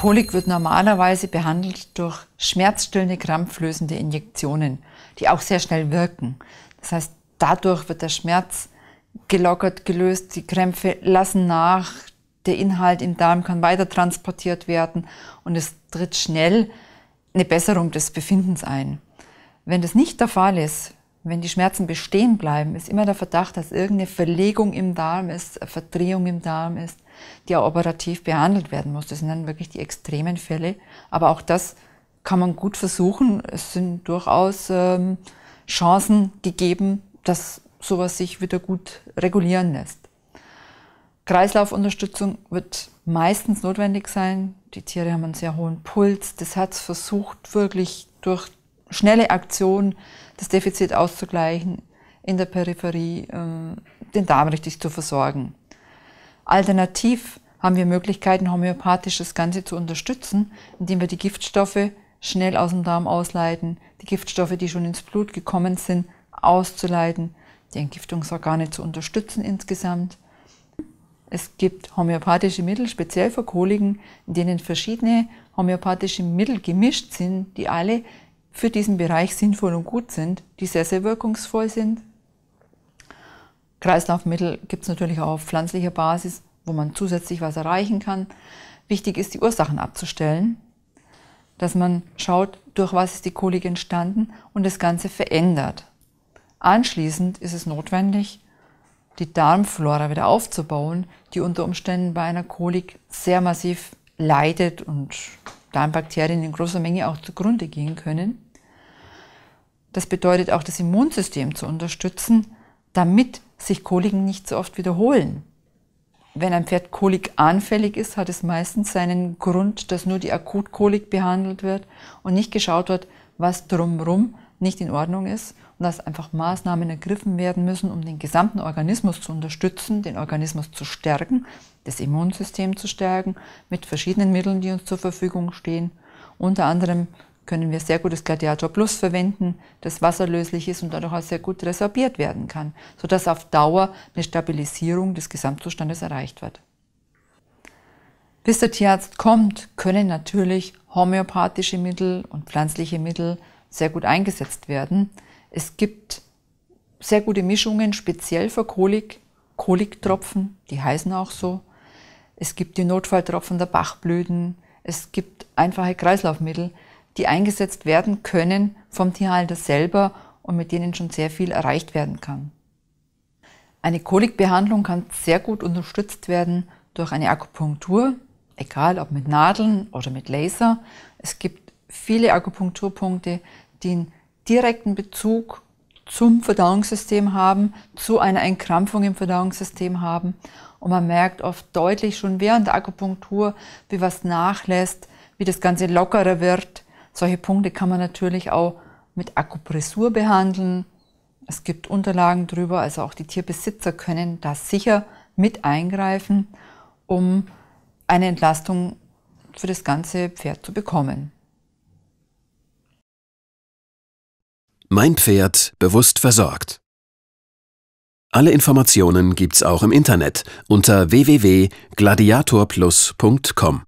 Kolik wird normalerweise behandelt durch schmerzstillende, krampflösende Injektionen, die auch sehr schnell wirken. Das heißt, dadurch wird der Schmerz gelockert, gelöst, die Krämpfe lassen nach, der Inhalt im Darm kann weiter transportiert werden und es tritt schnell eine Besserung des Befindens ein. Wenn das nicht der Fall ist, wenn die Schmerzen bestehen bleiben, ist immer der Verdacht, dass irgendeine Verlegung im Darm ist, Verdrehung im Darm ist, die auch operativ behandelt werden muss. Das sind dann wirklich die extremen Fälle. Aber auch das kann man gut versuchen. Es sind durchaus ähm, Chancen gegeben, dass sowas sich wieder gut regulieren lässt. Kreislaufunterstützung wird meistens notwendig sein. Die Tiere haben einen sehr hohen Puls. Das Herz versucht wirklich durch schnelle Aktion, das Defizit auszugleichen, in der Peripherie ähm, den Darm richtig zu versorgen. Alternativ haben wir Möglichkeiten, homöopathisch das Ganze zu unterstützen, indem wir die Giftstoffe schnell aus dem Darm ausleiten, die Giftstoffe, die schon ins Blut gekommen sind, auszuleiten, die Entgiftungsorgane zu unterstützen insgesamt. Es gibt homöopathische Mittel, speziell für Koliken, in denen verschiedene homöopathische Mittel gemischt sind, die alle für diesen Bereich sinnvoll und gut sind, die sehr, sehr wirkungsvoll sind. Kreislaufmittel gibt es natürlich auch auf pflanzlicher Basis, wo man zusätzlich was erreichen kann. Wichtig ist, die Ursachen abzustellen, dass man schaut, durch was ist die Kolik entstanden und das Ganze verändert. Anschließend ist es notwendig, die Darmflora wieder aufzubauen, die unter Umständen bei einer Kolik sehr massiv leidet und Darmbakterien in großer Menge auch zugrunde gehen können. Das bedeutet auch, das Immunsystem zu unterstützen, damit sich Koliken nicht so oft wiederholen. Wenn ein Pferd kolik ist, hat es meistens seinen Grund, dass nur die Akutkolik behandelt wird und nicht geschaut wird, was drumherum nicht in Ordnung ist und dass einfach Maßnahmen ergriffen werden müssen, um den gesamten Organismus zu unterstützen, den Organismus zu stärken, das Immunsystem zu stärken, mit verschiedenen Mitteln, die uns zur Verfügung stehen. Unter anderem können wir sehr gutes Gladiator Plus verwenden, das wasserlöslich ist und dadurch auch sehr gut resorbiert werden kann, sodass auf Dauer eine Stabilisierung des Gesamtzustandes erreicht wird. Bis der Tierarzt kommt, können natürlich homöopathische Mittel und pflanzliche Mittel sehr gut eingesetzt werden. Es gibt sehr gute Mischungen, speziell für Kolik, Koliktropfen, die heißen auch so. Es gibt die Notfalltropfen der Bachblüten. Es gibt einfache Kreislaufmittel, die eingesetzt werden können vom Tierhalter selber und mit denen schon sehr viel erreicht werden kann. Eine Kolikbehandlung kann sehr gut unterstützt werden durch eine Akupunktur, egal ob mit Nadeln oder mit Laser. Es gibt viele Akupunkturpunkte die einen direkten Bezug zum Verdauungssystem haben, zu einer Entkrampfung im Verdauungssystem haben. Und man merkt oft deutlich schon während der Akupunktur, wie was nachlässt, wie das Ganze lockerer wird. Solche Punkte kann man natürlich auch mit Akupressur behandeln. Es gibt Unterlagen drüber, also auch die Tierbesitzer können da sicher mit eingreifen, um eine Entlastung für das ganze Pferd zu bekommen. Mein Pferd bewusst versorgt. Alle Informationen gibt's auch im Internet unter www.gladiatorplus.com.